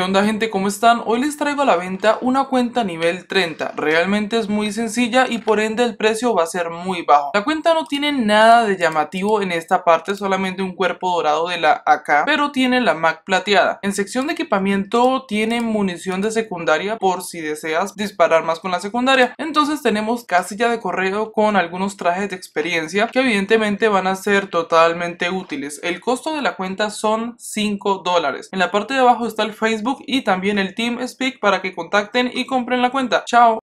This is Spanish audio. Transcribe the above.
¿Qué onda gente? ¿Cómo están? Hoy les traigo a la venta una cuenta nivel 30. Realmente es muy sencilla y por ende el precio va a ser muy bajo. La cuenta no tiene nada de llamativo en esta parte, solamente un cuerpo dorado de la AK, pero tiene la MAC plateada. En sección de equipamiento tiene munición de secundaria por si deseas disparar más con la secundaria. Entonces tenemos casilla de correo con algunos trajes de experiencia que evidentemente van a ser totalmente útiles. El costo de la cuenta son 5 dólares. En la parte de abajo está el Facebook y también el Team Speak para que contacten y compren la cuenta. ¡Chao!